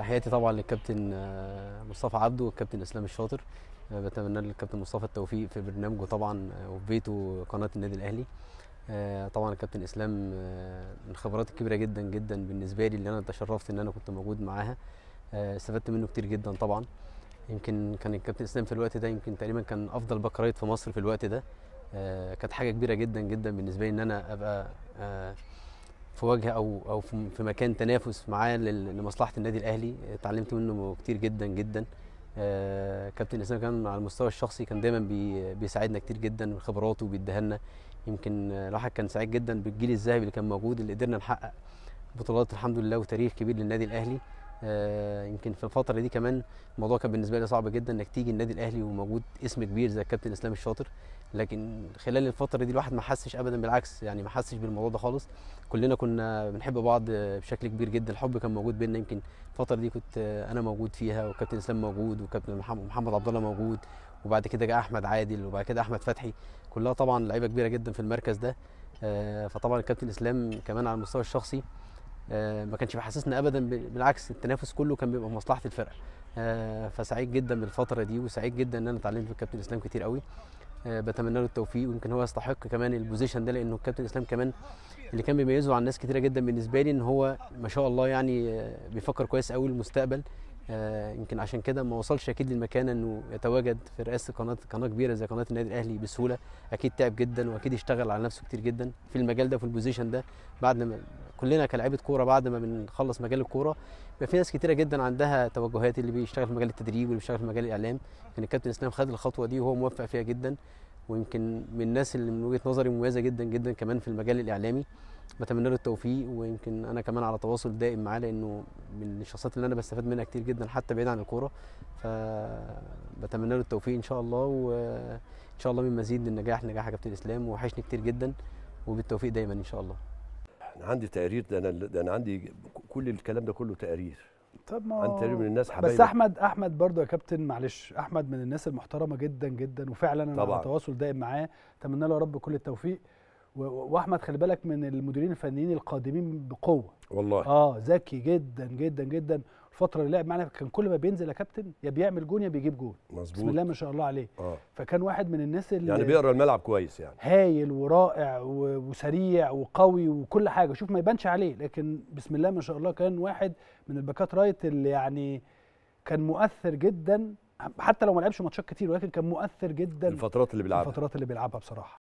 تحياتي طبعا للكابتن آه، مصطفى عبده والكابتن اسلام الشاطر آه، بتمنى للكابتن مصطفى التوفيق في برنامجه طبعا آه، وفي بيته قناه النادي الاهلي طبعا الكابتن اسلام من خبرات كبيره جدا جدا بالنسبه لي اللي انا تشرفت ان انا كنت موجود معاها استفدت منه كتير جدا طبعا يمكن كان الكابتن اسلام في الوقت ده يمكن تقريبا كان افضل باك رايت في مصر في الوقت ده كانت حاجه كبيره جدا جدا بالنسبه لي ان انا ابقى في وجه او او في مكان تنافس معاه لمصلحه النادي الاهلي اتعلمت منه كتير جدا جدا آه، كابتن اسامه كان على المستوى الشخصي كان دايما بيساعدنا كتير جدا بخبراته وبيديها لنا يمكن آه، الواحد كان سعيد جدا بالجيل الذهبي اللي كان موجود اللي قدرنا نحقق بطولات الحمد لله وتاريخ كبير للنادي الاهلي آه، يمكن في الفتره دي كمان الموضوع كان بالنسبه لي صعب جدا انك تيجي النادي الاهلي وموجود اسم كبير زي الكابتن اسلام الشاطر لكن خلال الفتره دي الواحد ما حسش ابدا بالعكس يعني ما حسش بالموضوع ده خالص كلنا كنا بنحب بعض بشكل كبير جدا الحب كان موجود بينا يمكن الفتره دي كنت انا موجود فيها والكابتن اسلام موجود وكابتن محمد عبد الله موجود وبعد كده جاء احمد عادل وبعد كده احمد فتحي كلها طبعا لعيبه كبيره جدا في المركز ده آه، فطبعا الكابتن اسلام كمان على المستوى الشخصي آه، ما كانش بيحسسنا ابدا بالعكس التنافس كله كان بيبقى مصلحه الفرقه آه، فسعيد جدا بالفتره دي وسعيد جدا ان انا اتعلمت من الكابتن اسلام كتير قوي آه، بتمنى له التوفيق ويمكن هو يستحق كمان البوزيشن ده لانه الكابتن اسلام كمان اللي كان بيميزه عن ناس كتيره جدا بالنسبه لي ان هو ما شاء الله يعني بيفكر كويس قوي المستقبل يمكن عشان كده ما وصلش اكيد للمكانه انه يتواجد في رئاسه قناه قناه كبيره زي قناه النادي الاهلي بسهوله اكيد تعب جدا واكيد اشتغل على نفسه كتير جدا في المجال ده في البوزيشن ده بعد ما كلنا كلاعيبه كوره بعد ما بنخلص مجال الكوره بيبقى في ناس كتيره جدا عندها توجهات اللي بيشتغل في مجال التدريب واللي بيشتغل في مجال الاعلام كان يعني الكابتن اسلام خد الخطوه دي وهو موفق فيها جدا ويمكن من الناس اللي من وجهه نظري مميزه جدا جدا كمان في المجال الاعلامي بتمنى له التوفيق ويمكن انا كمان على تواصل دائم معاه لانه من الشخصيات اللي انا بستفاد منها كتير جدا حتى بعيد عن الكوره فبتمنى له التوفيق ان شاء الله وان شاء الله من مزيد من النجاح نجاح كابتن اسلام وحشني كتير جدا وبالتوفيق دايما ان شاء الله انا عندي تقارير ده انا ده انا عندي كل الكلام ده كله تقارير طب ما عندي تقارير من الناس حبايبي بس احمد احمد برضو يا كابتن معلش احمد من الناس المحترمه جدا جدا وفعلا انا طبعا. على تواصل دائم معاه اتمنى له يا رب كل التوفيق واحمد خلي بالك من المديرين الفنيين القادمين بقوه والله اه ذكي جدا جدا جدا الفتره اللي لعب معانا كان كل ما بينزل يا كابتن يا بيعمل جون يا بيجيب جون مظبوط بسم الله ما شاء الله عليه آه. فكان واحد من الناس اللي يعني بيقرا الملعب كويس يعني هايل ورائع وسريع وقوي وكل حاجه شوف ما يبانش عليه لكن بسم الله ما شاء الله كان واحد من الباكات رايت اللي يعني كان مؤثر جدا حتى لو ما لعبش ماتشات كتير ولكن كان مؤثر جدا الفترات اللي بيلعبها الفترات اللي بيلعبها بصراحه